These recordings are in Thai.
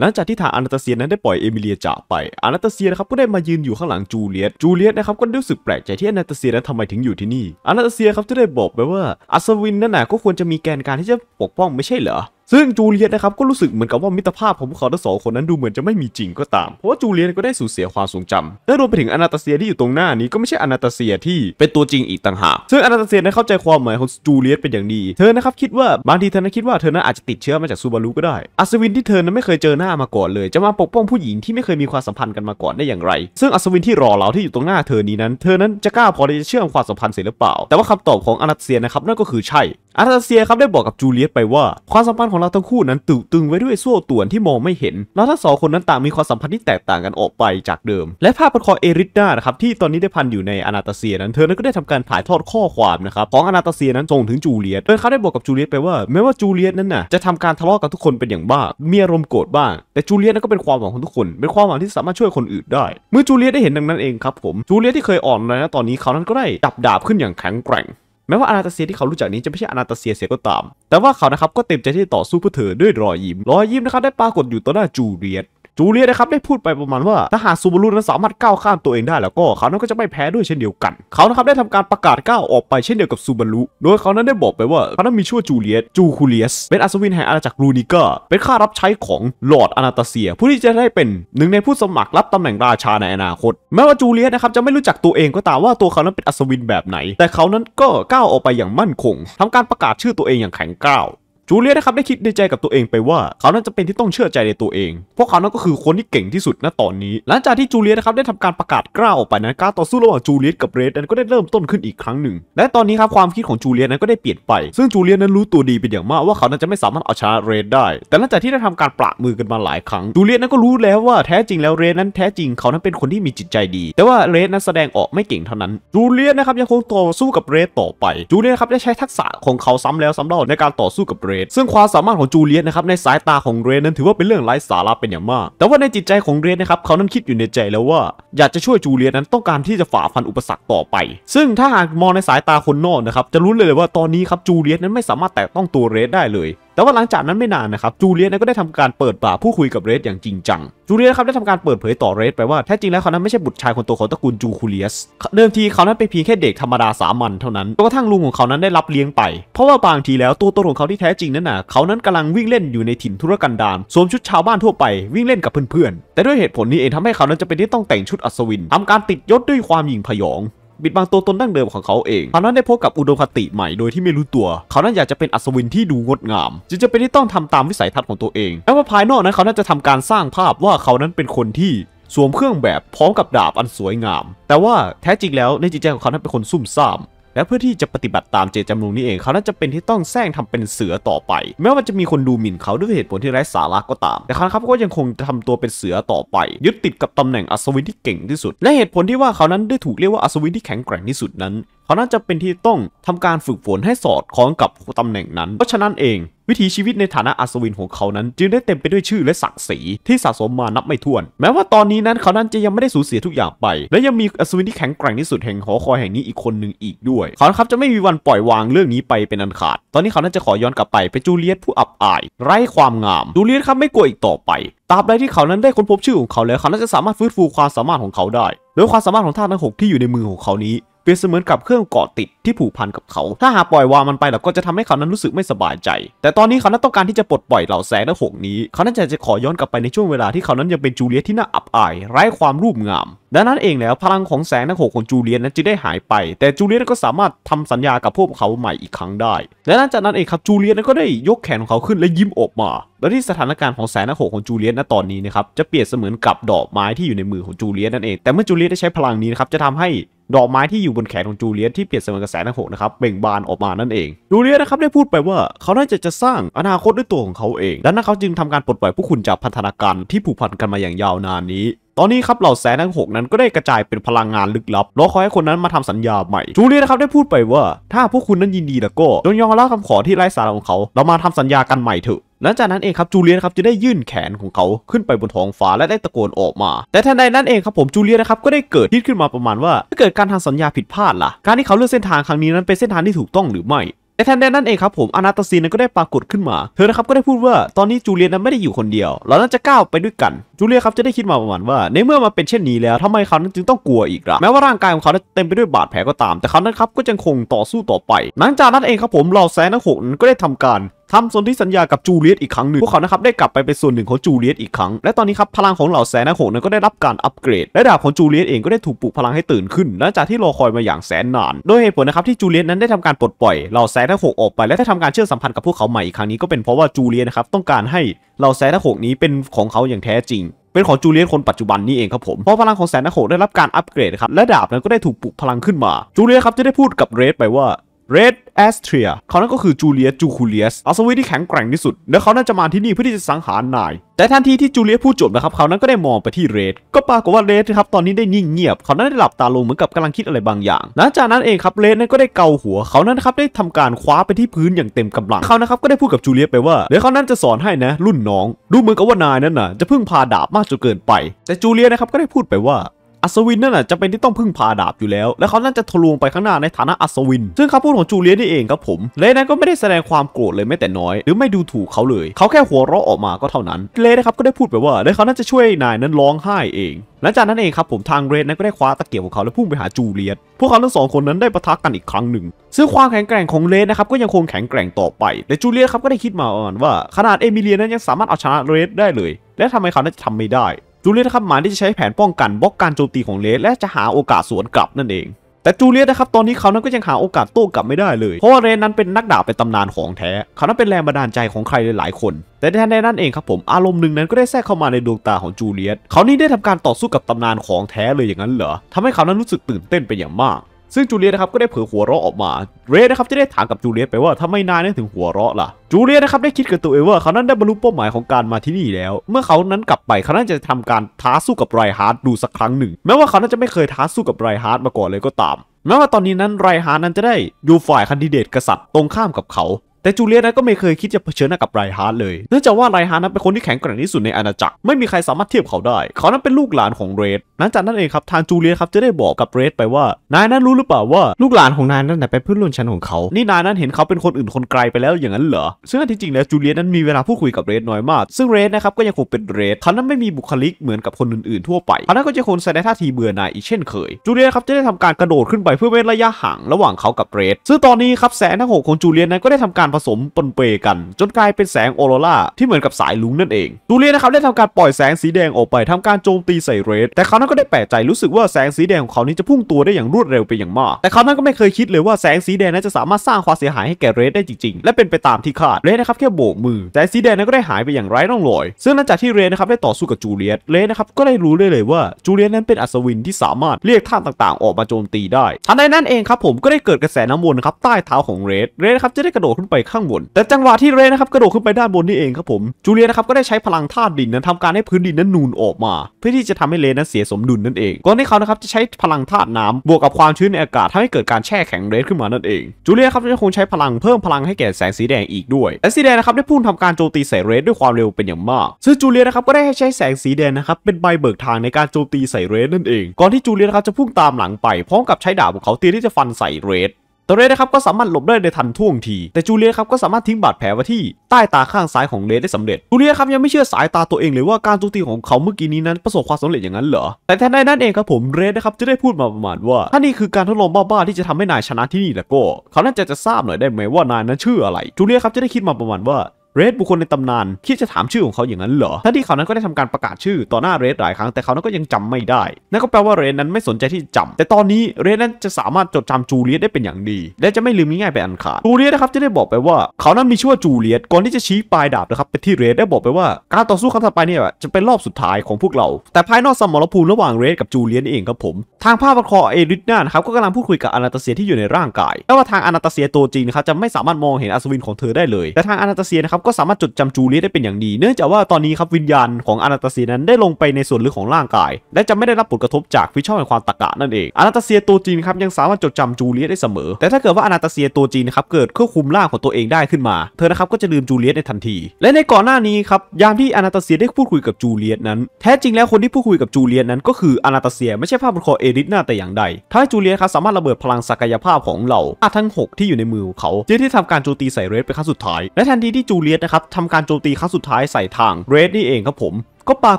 หลังจากที่ทางอนาตาเซียนั้นได้ปล่อยเอมิเลียจากไปอนาตาเซียนะครับก็ได้มายืนอยู่ข้างหลังจูเลียตจูเลียตนะครับก็รู้สึกแปลกใจที่อนาตาเซียนั้นทำไมถึงอยู่ที่นี่อนาตาเซียครับจะได้บอกไปว่าอัศวินนั่นหละก็ควรจะมีแกนการที่จะปกป้องไม่ใช่เหรอซึ่งจูเลียตนะครับ ก็รู้สึกเหมือนกับว่ามิตรภาพของพวกเขาทั้งสองคนนั้นดูเหมือนจะไม่มีจริงก็ตามเพราะว่าจูเลียตก็ได้สูญเสียความทรงจำและรวมไปถึงอนาตาเซียที่อยู่ตรงหน้านี้ก็ไม่ใช่อนาตาเซียที่เป็นตัวจริงอีกต่างหากซึ่งอนาตาเซียนั้นเข้าใจความหมายของจูเลียตเป็นอย่างดี เธอนะครับคิดว่าบางทีเธอนั้นคิดว่าเธอนั้นอาจจะติดเชื้อมาจากซูบารุก็ได้อัศวินที่เธอนั้นไม่เคยเจอหน้ามาก่อนเลยจะมาปกป้องผู้หญิงที่ไม่เคยมีความสัมพันธ์กันมาก่อนได้อย่างไรซึ่งอัศวินที่รอเราที่อยู่ตรงหน้าเธอนี้นั้น เธอนั้นจะกล้าพอที่จะเชื่อมความสัมพันธ์เส็ยหรือเปล่าแต่ว่าคำตอบของอนาตาเซียนะครับนั่นก็คือใช่อาราเซียครับ ได้บอกกับจูเลียตไปว่าความสัมพันธ์ของเราทั้งคู่นั้น ตึงตึงไว้ด้วยโซ่ตรวนที่มองไม่เห็น แล้วทั้งสองคนนั้นต่างมีความสัมพันธ์ที่แตกต่างกันออกไปจากเดิม และภาพประคอเอริดนานะครับ ที่ตอนนี้ได้พันอยู่ในอนาตาเซียนั้นเธอนั้นก็ได้ทำการถ่ายทอดข้อความนะครับ ของอนาตาเซียนั้นส่งถึงจูเลียตโดยเขาได้บอกกับจูเลียตไปว่าแม้ว่าจูเลียตนั้นน่ะจะทำการทะเลาะกับทุกคนเป็นอย่างบ้ามีอารมณ์โกรธบ้าง แต่จูเลียตนั้นก็เป็นความหวังของทุกคน เป็นความหวังที่สามารถช่วยคนอื่นได้ เมื่อจูเลียตได้เห็นดังนั้นเองครับผม จูเลียตที่เคยอ่อนแงนะตอนนี้เขานั้นก็ได้จับดาบขึ้นอย่างแข็งแกร่งแม้ว่าอนาตาเซียที่เขารู้จักนี้จะไม่ใช่อนาตาเซียเสียก็ตาม แต่ว่าเขานะครับก็เต็มใจที่ต่อสู้เพื่อเธอด้วยรอยยิ้ม รอยยิ้มนะครับได้ปรากฏอยู่ต่อหน้าจูเลียตจูเลียนะครับได้พูดไปประมาณว่าถ้าหากซูบารุนั้นสามารถก้าวข้ามตัวเองได้แล้วก็ เขานั้นก็จะไม่แพ้ด้วยเช่นเดียวกัน เขานะครับได้ทำการประกาศก้าวออกไปเช่นเดียวกับซูบารุโดยเขานั้นได้บอกไปว่าเขานั้นมีชื่อจูเลียตจูคูเลียสเป็นอัศวินแห่งอาณาจักรลูนิกาเป็นข้ารับใช้ของลอร์ดอนาตาเซีย ผู้ที่จะได้เป็นหนึ่งในผู้สมัครรับตำแหน่งราชาในอนาคต แม้ว่าจูเลียตนะครับจะไม่รู้จักตัวเองก็ตามว่าตัวเขานั้นเป็นอัศวินแบบไหน แต่เขานั้นก็ก้าวออกไปอย่างมั่นคงทำการประกาศชื่อตัวเองอย่างแข็งกร้าวจูเลียนะครับได้คิดในใจกับตัวเองไปว่า เขานั้นจะเป็นที่ต้องเชื่อใจในตัวเองพวกเขานั้นก็คือคนที่เก่งที่สุดณตอนนี้ หลังจากที่จูเลียนะครับได้ทำการประกาศกล้าออกไปนะการต่อสู้ระหว่างจูเลียกับเรดนั้นก็ได้เริ่มต้นขึ้นอีกครั้งหนึ่งและตอนนี้ครับความคิดของจูเลียนั้นก็ได้เปลี่ยนไป ซึ่งจูเลียนั้นรู้ตัวดีเป็นอย่างมากว่าเขานั้นจะไม่สามารถเอาชนะเรดได้ แต่หลังจากที่ได้ทำการปรามือกันมาหลายครั้งจูเลียนั้นก็รู้แล้วว่าแท้จริงแล้วเรดนั้นแท้จริงเขานั้นเป็นคนที่มีจิตใจดีแต่ว่าเรดนั้นแสดงออกไม่เก่งเท่านั้นจูเลียนะครับยังคงต่อสู้กับเรดต่อไป จูเลียครับได้ใช้ทักษะของเขาซ้ำแล้วซ้เล่าในการต่อสู้กับเรรดซึ่งความสามารถของจูเลียตนะครับในสายตาของเรดนั้นถือว่าเป็นเรื่องไร้สาระเป็นอย่างมาก แต่ว่าในจิตใจของเรดนะครับเขานั้นคิดอยู่ในใจแล้วว่า อยากจะช่วยจูเลียตนั้นต้องการที่จะฝ่าฟันอุปสรรคต่อไป ซึ่งถ้าหากมองในสายตาคนนอกนะครับจะรู้เลยว่าตอนนี้ครับจูเลียตนั้นไม่สามารถแตะต้องตัวเรดได้เลยแต่ว่าหลังจากนั้นไม่นานนะครับจูเลียนก็ได้ทำการเปิดปากผู้คุยกับเรดอย่างจริงจังจูเลียนครับได้ทำการเปิดเผยต่อเรดไปว่าแท้จริงแล้วเขานั้นไม่ใช่บุตรชายคนโตของตระกูลจูคูเลียสเดิมทีเขานั้นเป็นเพียงแค่เด็กธรรมดาสามัญเท่านั้นจนกระทั่งลุงของเขานั้นได้รับเลี้ยงไปเพราะว่าบางทีแล้วตัวตนของเขาที่แท้จริงนั้นน่ะเขานั้นกำลังวิ่งเล่นอยู่ในถิ่นธุรกันดารสวมชุดชาวบ้านทั่วไปวิ่งเล่นกับเพื่อนๆแต่ด้วยเหตุผลนี้เองทำให้เขานั้นจะเป็นที่ต้องแต่งชุดอัศวิน ทำการติดยศด้วยความหยิ่งผยองบิดบังตัวตนดั้งเดิมของเขาเองเขานั้นได้พบกับอุดมคติใหม่โดยที่ไม่รู้ตัว เขานั้นอยากจะเป็นอัศวินที่ดูงดงาม จึงจะเป็นที่ต้องทำตามวิสัยทัศน์ของตัวเอง และว่าภายนอกนั้นเขาน่าจะทำการสร้างภาพว่าเขานั้นเป็นคนที่สวมเครื่องแบบพร้อมกับดาบอันสวยงาม แต่ว่าแท้จริงแล้วในจิตใจของเขาเป็นคนซุ่มซ่ามและเพื่อที่จะปฏิบัติตามเจตจำนงนี้เองเขาน่าจะเป็นที่ต้องแซงทำเป็นเสือต่อไป แม้ว่าจะมีคนดูหมิ่นเขาด้วยเหตุผลที่ไร้สาระก็ตามแต่เขาครับก็ยังคงทำตัวเป็นเสือต่อไปยึดติดกับตำแหน่งอัศวินที่เก่งที่สุด และ เหตุผลที่ว่าเขานั้นได้ถูกเรียกว่าอัศวินที่แข็งแกร่งที่สุดนั้นเขาน่าจะเป็นที่ต้องทำการฝึกฝนให้สอดคล้องกับตำแหน่งนั้น เพราะฉะนั้นเอง วิถีชีวิตในฐานะอัศวินของเขานั้นจึงได้เต็มไปด้วยชื่อและศักดิ์ศรีที่สะสมมานับไม่ถ้วน แม้ว่าตอนนี้นั้นเขานั้นจะยังไม่ได้สูญเสียทุกอย่างไป และยังมีอัศวินที่แข็งแกร่งที่สุดแห่งหอคอยแห่งนี้อีกคนหนึ่งอีกด้วยเขาครับจะไม่มีวันปล่อยวางเรื่องนี้ไปเป็นอันขาด ตอนนี้เขานั้นจะขอย้อนกลับไปไปจูเลียตผู้อับอาย ไร้ความงามจูเลียตครับไม่กลัวอีกต่อไป ตราบใดที่เขานั้นได้ค้นพบชื่อของเขาแล้วเขาน่าจะสามารถฟื้นฟูความสามารถของเขาได้โดยความสามารถของ่านทั้งหกที่อยู่ในมือของเขานี้เปรียบเสมือนกับเครื่องเกาะติดที่ผูกพันกับเขา ถ้าหากปล่อยวางมันไปแล้วก็จะทำให้เขานั้นรู้สึกไม่สบายใจ แต่ตอนนี้เขานั้นต้องการที่จะปลดปล่อยเหล่าแสงและหงนี้ เขานั้นจะจะขอย้อนกลับไปในช่วงเวลาที่เขานั้นยังเป็นจูเลียที่น่าอับอาย ไร้ความรูปงาม ดังนั้นเองแล้วพลังของแสงและหกของจูเลียนั้นจะได้หายไป แต่จูเลียนก็สามารถทำสัญญากับพวกเขาใหม่อีกครั้งได้ และหลังจากนั้นเองครับจูเลียนก็ได้ยกแขนของเขาขึ้นและยิ้มออกมา และที่สถานการณ์ของแสงและหกของจูเลียนณตอนนี้นะครับจะเปรียบเสมือนกับดอกไม้ที่อยู่ในมือของจูเลียนนั่นเอง แต่เมื่อจูเลียนได้ใช้พลังนี้นะครับจะทำให้ดอกไม้ที่อยู่บนแขนของจูเลียสที่เปลี่ยนเสมือนกระแสน้ำหกนะครับเบ่งบานออกมานั่นเอง จูเลียสนะครับได้พูดไปว่า เขาน่าจะจะสร้างอนาคตด้วยตัวของเขาเองดังนั้นเขาจึงทำการปลดปล่อยผู้คุณจากพันธนาการที่ผูกพันกันมาอย่างยาวนานนี้ ตอนนี้ครับเหล่าแสนทั้งหกนั้นก็ได้กระจายเป็นพลังงานลึกลับรอคอยให้คนนั้นมาทำสัญญาใหม่ จูเลียสนะครับได้พูดไปว่า ถ้าพวกคุณนั้นยินดีแล้วก็จงยอมรับคำขอที่ไร้สาระของเขา เรามาทำสัญญากันใหม่เถอะหลังจากนั้นเองครับจูเลียนครับจะได้ยื่นแขนของเขาขึ้นไปบนท้องฟ้าและได้ตะโกนออกมาแต่ทันใดนั้นเองครับผมจูเลียนนะครับก็ได้เกิดคิดขึ้นมาประมาณว่าถ้าเกิดการทางสัญญาผิดพลาดล่ะ การที่เขาเลือกเส้นทางครั้งนี้นั้นเป็นเส้นทางที่ถูกต้องหรือไม่แต่ทันใดนั้นเองครับผมอนาตาซีนก็ได้ปรากฏขึ้นมาเธอนะครับก็ได้พูดว่าตอนนี้จูเลียนนั้นไม่ได้อยู่คนเดียว เราน่าจะก้าวไปด้วยกัน จูเลียครับจะได้คิดมาประมาณว่า ในเมื่อมันเป็นเช่นนี้แล้วทำไมเขานั้นจึงต้องกลัวอีกล่ะแม้ว่าร่างกายของเขาจะเต็มไปด้วยบาดแผลก็ตาม แต่เขานั้นครับก็ยังคงต่อสู้ต่อไป หลังจากนั้นเองครับผมเหล่าแซนทั้งหกก็ได้ทำการทำสนธิสัญญากับจูเลียตอีกครั้งหนึ่งพวกเขานะครับได้กลับไปเป็นส่วนหนึ่งของจูเลียตอีกครั้งและตอนนี้ครับพลังของเหล่าแสนหกนั้นก็ได้รับการอัปเกรด และดาบของจูเลียตเองก็ได้ถูกปลุกพลังให้ตื่นขึ้นหลังจากที่รอคอยมาอย่างแสนนานโดยเหตุผลนะครับที่จูเลียตนั้นได้ทำการปลดปล่อยเหล่าแสนหกออกไปและได้ทำการเชื่อมสัมพันธ์กับพวกเขาใหม่อีกครั้งนี้ก็เป็นเพราะว่าจูเลียตนะครับต้องการให้เหล่าแสนหกนี้เป็นของเขาอย่างแท้จริง เป็นของจูเลียตคนปัจจุบันนี่เองครับผมพอพลังของแสนนโขได้รับการอัปเกรดครับและดาบนั้นก็ได้ถูกปลุกพลังขึ้นมาจูเลียนครับจะได้พูดกับเรดไปว่าเรดแอสเทียเขานั่นก็คือจูเลียสจูคูเลียสอัศวินที่แข็งแกร่งที่สุดและเขานั่นจะมาที่นี่เพื่อที่จะสังหารนายแต่ทันทีที่จูเลียสพูดจบนะครับเขานั้นก็ได้มองไปที่เรดก็ปรากฏว่าเรดครับตอนนี้ได้นิ่งเงียบ เขานั้นได้หลับตาลงเหมือนกับกำลังคิดอะไรบางอย่างหลังจากนั้นเองครับเรดนั้นก็ได้เกาหัวเขานั้นครับได้ทำการคว้าไปที่พื้นอย่างเต็มกำลังเขานะครับก็ได้พูดกับจูเลียสไปว่าเดี๋ยวเขานั้นจะสอนให้นะรุ่นน้องดูเหมือนกับว่านายนั้นน่ะ จะพึ่งพาดาบมากจนเกินไป แต่จูเลียสนะครับก็ได้พูดไปว่าอัศวินนั่นแหะจะเป็นที่ต้องพึ่งพาดาบอยู่แล้ว และเขาน่าจะทะลวงไปข้างหน้าในฐานะอัศวิน ซึ่งคำพูดของจูเลียนี่เองครับผมเลนั้นก็ไม่ได้แสดงความโกรธเลยแม้แต่น้อย หรือไม่ดูถูกเขาเลย เขาแค่หัวเราะออกมาก็เท่านั้นเลนะครับก็ได้พูดไปว่าเลเขาน่าจะช่วยนายนั้นร้องไห้เองหลังจากนั้นเองครับผมทางเรดนั้นก็ได้คว้าตะเกียบของเขาและพุ่งไปหาจูเลียตพวกเขาทั้งสองคนนั้นได้ปะทะกกันอีกครั้งหนึ่งซึ่งความแข็งแกร่งของเรดนะครับก็ยังคงแข็งแกร่งต่อไปแต่จูเลียตครับก็ได้คิดมาอ่อนว่าขนาดเอมิเลียนั้นยังสามารถเอาชนะเรดได้เลยและทำไมเขาาจะทำไม่ได้จูเลียตนะครับหมายที่จะใช้แผนป้องกันบล็อกการโจมตีของเลสและจะหาโอกาสสวนกลับนั่นเอง แต่จูเลียตนะครับตอนนี้เขานั้นก็ยังหาโอกาสโต้กลับไม่ได้เลยเพราะว่าเรนนั้นเป็นนักดาบเป็นตำนานของแท้ เขานั้นเป็นแรงบันดาลใจของใครหลายๆคน แต่ในทันใดนั้นเองครับผมอารมณ์หนึ่งนั้นก็ได้แทรกเข้ามาในดวงตาของจูเลียตเขานี่ได้ทำการต่อสู้กับตำนานของแท้เลยอย่างนั้นเหรอทำให้เขานั้นรู้สึกตื่นเต้นไปอย่างมากซึ่งจูเลียนะครับก็ได้เผยหัวเราะออกมา เรนะครับจะได้ถามกับจูเลียไปว่าทำไมนายนั้นถึงหัวเราะล่ะ จูเลียนะครับได้คิดกับตัวเองว่าเขานั้นได้บรรลุเป้าหมายของการมาที่นี่แล้ว เมื่อเขานั้นกลับไปเขานั้นจะทำการท้าสู้กับไรฮาร์ดดูสักครั้งหนึ่ง แม้ว่าเขานั้นจะไม่เคยท้าสู้กับไรฮาร์ดมาก่อนเลยก็ตาม แม้ว่าตอนนี้นั้นไรฮาร์ดนั้นจะได้อยู่ฝ่ายคันดิเดต กษัตริย์ตรงข้ามกับเขาแต่จูเลียนั้นก็ไม่เคยคิดจะเผชิญหน้ากับไรฮาร์ดเลย เนื่องจากว่าไรฮาร์ดนั้นเป็นคนที่แข็งแกร่งที่สุดในอาณาจักร ไม่มีใครสามารถเทียบเขาได้ เขานั้นเป็นลูกหลานของเรด หลังจากนั้นเองครับทางจูเลียครับจะได้บอกกับเรดไปว่า นายนั้นรู้หรือเปล่าว่าลูกหลานของนายนั้นเป็นเพื่อนร่วมชั้นของเขา นี่นายนั้นเห็นเขาเป็นคนอื่นคนไกลไปแล้วอย่างนั้นเหรอซึ่งที่จริงแล้วจูเลียนั้นมีเวลาพูดคุยกับเรดน้อยมาก ซึ่งเรดนะครับก็ยังคงเป็นเรด เขานั้นไม่มีบุคลิกเหมือนกับคนอื่นๆทั่วไปเขานั้นก็จะคนแสดงท่าทีเบื่อหน่ายอีกเช่นเคย จูเลียครับจะได้ทำการกระโดดขึ้นไปเพื่อเว้นระยะห่างระหว่างเขากับเรดซึ่งตอนนี้ครับแสงทั้งกของจูเลียนั้นก็ได้ทำการผสมปนเปกันจนกลายเป็นแสงออโรราที่เหมือนกับสายลุงนั่นเองดูเรียนะครับได้ทำการปล่อยแสงสีแดงออกไปทำการโจมตีใส่เรดแต่เขานั้นก็ได้แปลกใจรู้สึกว่าแสงสีแดงของเขานี้จะพุ่งตัวได้อย่างรวดเร็วไปอย่างมาก แต่เขานั้นก็ไม่เคยคิดเลยว่าแสงสีแดงนั้นจะสามารถสร้างความเสียหายให้แก่เรดได้จริง ๆ และเป็นไปตามที่คาดเรดนะครับแค่โบกมือแสงสีแดงนั้นก็ได้หายไปอย่างไร้ร่องรอย ซึ่งหลังจากที่เรดนะครับได้ต่อสู้กับจูเลียสเรดนะครับก็ได้รู้เลยเลยว่าจูเลียสนั้นเป็นอัศวินที่สามารถเรียกท่าต่างๆออกมาโจมตีได้ทันใดนั้นเองครับผมก็ได้เกิดกระแสน้ำวนครับใต้เท้าของเรดเรดนะครับจะได้กระโดดขึ้นไปข้างบนแต่จังหวะที่เรนนะครับกระโดดขึ้นไปด้านบนนี่เองครับผมจูเลียนะครับก็ได้ใช้พลังธาตุดินนั้นทำการให้พื้นดิน นั้นนูนออกมา เพื่อที่จะทำให้เรนนั้นเสียสมดุลนั่นเองก่อนที่เขานะครับจะใช้พลังธาตุน้ำ บวกกับความชื้นในอากาศทำให้เกิดการแช่แข็งเรนขึ้นมานั่นเอง จูเลียครับจะคงใช้พลังเพิ่มพลังให้แก่แสงสีแดงอีกด้วยแสงสีแดงนะครับได้พุ่งทำการโจมตีใส่เรนด้วยความเร็วเป็นอย่างมาก ซึ่งจูเลียนะครับก็ได้ใช้แสงสีแดงนะครับเป็นใบเบิกทางในการโจมตีใส่เรนนั่นเองก่อนที่จูเลียนะครับจะพุ่งตามหลังไป พร้อมกับใช้ดาบของเขาเตรียมที่จะฟันใส่เรนตอนเรดนะครับก็สามารถหลบได้ในทันท่วงที แต่จูเลียครับก็สามารถทิ้งบาดแผลไว้ที่ใต้ตาข้างซ้ายของเรดได้สำเร็จจูเลียครับยังไม่เชื่อสายตาตัวเองเลยว่าการโจมตีของเขาเมื่อกี้นี้นั้นประสบความสำเร็จอย่างนั้นเหรอ แต่แทนได้นั่นเองครับผมเรดนะครับจะได้พูดมาประมาณว่า ถ้านี่คือการทดลองบ้าๆที่จะทำให้นายชนะที่นี่แล้วก็เขาน่าจะจะทราบหน่อยได้ไหมว่านายนั้นชื่ออะไร จูเลียครับจะได้คิดมาประมาณว่าเรดบุคคลในตำนานที่จะถามชื่อของเขาอย่างนั้นเหรอทั้งที่เขานั้นก็ได้ทำการประกาศชื่อต่อหน้าเรดหลายครั้งแต่เขานั้นก็ยังจำไม่ได้นั่นก็แปลว่าเรดนั้นไม่สนใจที่จำ แต่ตอนนี้เรดนั้นจะสามารถจดจำจูเลียตได้เป็นอย่างดีและจะไม่ลืมง่ายๆไปอันขาดจูเลียตนะครับจะได้บอกไปว่าเขานั้นมีชื่อว่าจูเลียตก่อนที่จะชี้ปลายดาบนะครับไปที่เรดได้บอกไปว่า การต่อสู้ครั้งต่อไปเนี่ยจะเป็นรอบสุดท้ายของพวกเรา แต่ภายนอกสมรภูมิระหว่างเรดกับจูเลียตเองครับผมทางภาพประคอเอริสนานครับก็กำลังพูดคุยกับอนาตาเซียที่อยู่ในร่างกายแต่ว่าทางอนาตาเซียตัวจริงนะครับจะไม่สามารถมองเห็นอัศวินของเธอได้เลยแต่ทางอนาตาเซียนะครับก็สามารถจดจำจูเลียได้เป็นอย่างดีเนื่องจากว่าตอนนี้ครับ วิญญาณของอนาตาเซียนั้นได้ลงไปในส่วนลึกของร่างกาย และจะไม่ได้รับผลกระทบจากฟิชชอนแห่งความตะกะนั่นเองอนาตาเซียตัวจีนครับ ยังสามารถจดจำจูเลียได้เสมอ แต่ถ้าเกิดว่าอนาตาเซียตัวจีนครับ เกิดควบคุมร่างของตัวเองได้ขึ้นมาเธอนะครับก็จะลืมจูเลียในทันที และในก่อนหน้านี้ครับยามที่อนาตาเซียได้พูดคุยกับจูเลียนั้นแท้จริงแล้วคนที่พูดคุยกับจูเลียนั้น ก็คืออนาตาเซียไม่ใช่ภาพบนคอเอริสหน้าแต่อย่างใดถ้าจูเลียครับสามารถระเบิดพลังศักยภาพของเหล่าอาทั้ง 6 ที่อยู่ในมือเขาจ้ที่ทำการโจมตีใส่เรสเป็นครั้งสุดท้ายและทันทีที่จูเลียตนะครับทำการโจมตีครั้งสุดท้ายใส่ทางเรดนี่เองครับผมก็ปรา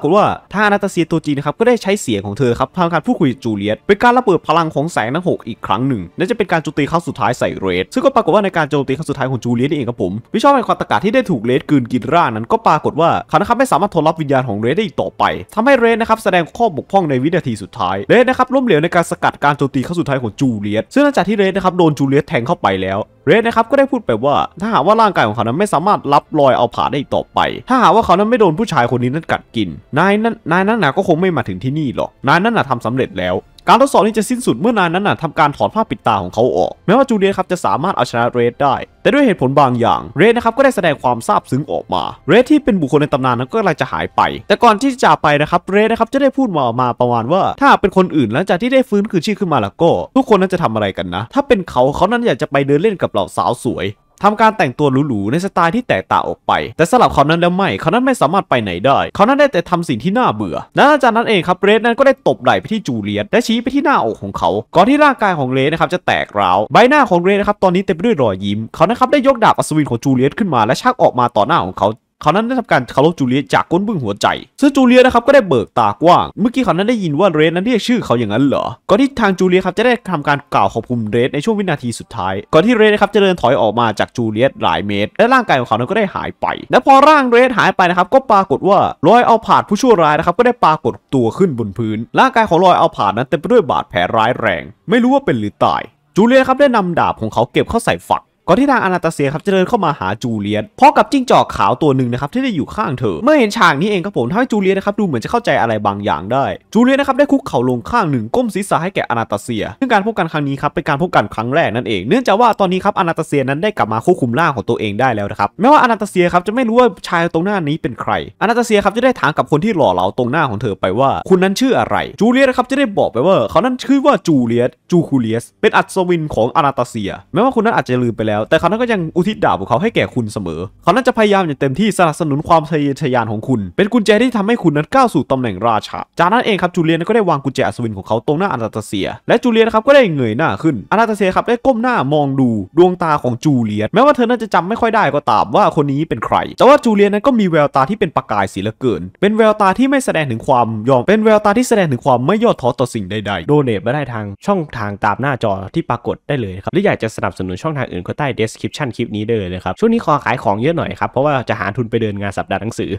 กฏว่าท่านาตาเซียตัวจริงนะครับ ก็ได้ใช้เสียงของเธอครับทำการพูดคุยจูเลียตเป็นการระเบิดพลังของแสงทั้งหกอีกครั้งหนึ่งและจะเป็นการโจมตีครั้งสุดท้ายใส่เรดซึ่งก็ปรากฏว่าในการโจมตีครั้งสุดท้ายของจูเลียตเองครับผม วิชอบในความตะการที่ได้ถูกเรดกืนกินร่างนั้น ก็ปรากฏว่าเขานะครับไม่สามารถทนรับวิญญาณของเรดได้อีกต่อไป ทำให้เรดนะครับแสดงข้อบกพร่องในวินาทีสุดท้ายเรดนะครับล้มเหลวในการสกัดการโจมตีครั้งสุดท้ายของจูเลียตซึ่งหลังจากที่เรดนะครับโดนจูเลียตแทงเข้าไปแล้ว เรดนะครับก็ได้พูดไปว่าถ้าหากว่าร่างกายของเขานั้นไม่สามารถรับรอยเอาผ่าได้อีกต่อไป ถ้าหากว่าเขานั้นไม่โดนผู้ชายคนนี้นั้นกัดินนายนั้นนายนั้นหนาก็คงไม่มาถึงที่นี่หรอก นายนั้นหนาทำสำเร็จแล้ว การทดสอบนี้จะสิ้นสุดเมื่อนายนั้นน่ะทำการถอดผ้าปิดตาของเขาออก แม้ว่าจูเลียครับจะสามารถเอาชนะเรดได้ แต่ด้วยเหตุผลบางอย่าง เรดนะครับก็ได้แสดงความซาบซึ้งออกมา เรดที่เป็นบุคคลในตำนานนั้นก็กำลังจะหายไป แต่ก่อนที่จะไปนะครับ เรดนะครับจะได้พูดมามาประมาณว่า ถ้าเป็นคนอื่นหลังจากที่ได้ฟื้นคืนชีพขึ้นมาแล้วก็ ทุกคนนั้นจะทำอะไรกันนะ ถ้าเป็นเขาเขานั้นอยากจะไปเดินเล่นกับเหล่าสาวสวยทำการแต่งตัวหรูๆในสไตล์ที่แตกต่างออกไป แต่สำหรับเขานั้นแล้วไม่เขานั้นไม่สามารถไปไหนได้เขานั้นได้แต่ทำสิ่งที่น่าเบื่อและหลังจากนั้นเองครับเรสนั้นก็ได้ตบไหล่ไปที่จูเลียตและชี้ไปที่หน้าอกของเขา ก่อนที่ร่างกายของเรสนะครับจะแตกร้าวใบหน้าของเรสนะครับตอนนี้เต็มไปด้วยรอยยิ้ม เขานะครับได้ยกดาบอัศวินของจูเลียตขึ้นมาและชักออกมาต่อหน้าของเขาเขานั้นได้ทำการคาร์ลจูเลีย จากก้นบึ้งหัวใจซึ่งจูเลียนะครับก็ได้เบิกตากว้าง เมื่อกี้เขานั้นได้ยินว่าเรสนั้นเรียกชื่อเขาอย่างนั้นเหรอ ก่อนที่ทางจูเลียครับจะได้ทำการกล่าวขอบคุณเรสในช่วงวินาทีสุดท้าย ก่อนที่เรสนะครับจะเดินถอยออกมาจากจูเลีย หลายเมตร และร่างกายของเขานั้นก็ได้หายไป และพอร่างเรสหายไปนะครับก็ปรากฏว่ารอยเอาผาดผู้ชั่วร้ายนะครับก็ได้ปรากฏตัวขึ้นบนพื้น ร่างกายของรอยเอาผาดนั้นเต็มไปด้วยบาดแผลร้ายแรง ไม่รู้ว่าเป็นหรือตาย จูเลียครับได้นำดาบของเขาเก็บเข้าใส่ฝักก่อนที่นางอนาตาเซียครับจะเดินเข้ามาหาจูเลียนพร้อมกับจิ้งจอกขาวตัวหนึ่งนะครับ ที่ได้อยู่ข้างเธอเมื่อเห็นฉากนี้เองครับผมทำให้จูเลียนนะครับดูเหมือนจะเข้าใจอะไรบางอย่างได้ จูเลียนนะครับได้คุกเข่าลงข้างหนึ่ง ก้มศีรษะให้แก่อนาตาเซียซึ่งการพบกันครั้งนี้ครับ เป็นการพบกันครั้งแรกนั่นเองเนื่องจากว่าตอนนี้ครับอนาตาเซียนั้นได้กลับมาควบคุมร่างของตัวเองได้แล้วนะครับแม้ว่าอนาตาเซียครับจะไม่รู้ว่าชายตรงหน้านี้เป็นใครอนาตาเซียครับจะได้ถามกับคนที่หล่อเหลาตรงหน้าของเธอไปว่าคุณนั้นชื่ออะไรจูเลียนนะครับจะได้บอกไปว่า เขานั้นชื่อว่าจูเลียสจูคูเลียสเป็นอัศวินของอนาตาเซีย แม้ว่าคุณนั้นอาจจะลืมไปแล้วแล้วแต่เขานั้นก็ยังอุทิศดาบของเขาให้แก่คุณเสมอ เขานั้นจะพยายามอย่างเต็มที่สนับสนุนความทะเยอทะยานของคุณ เป็นกุญแจที่ทำให้คุณนั้นก้าวสู่ตำแหน่งราชา จากนั้นเองครับจูเลียนก็ได้วางกุญแจอัศวินของเขาตรงหน้าอาราตาเซีย และจูเลียนครับก็ได้เงยหน้าขึ้น อาราตาเซียครับได้ก้มหน้ามองดูดวงตาของจูเลียน แม้ว่าเธอนั้นจะจำไม่ค่อยได้ก็ตามว่าคนนี้เป็นใคร แต่ว่าจูเลียนนั้นก็มีแววตาที่เป็นประกายสีเหลือเกิน เป็นแววตาที่ไม่แสดงถึงความยอม เป็นแววตาที่แสดงถึงความไม่ย่อท้อต่อสิ่งใดๆ โดเนทมาได้ทางช่องทางตามหน้าจอที่ปรากฏได้เลยครับหรืออยากจะสนับสนุนช่องทางอื่นก็ใต้ description คลิปนี้เลยนะครับช่วงนี้ขอขายของเยอะหน่อยครับเพราะว่าจะหาทุนไปเดินงานสัปดาห์หนังสือ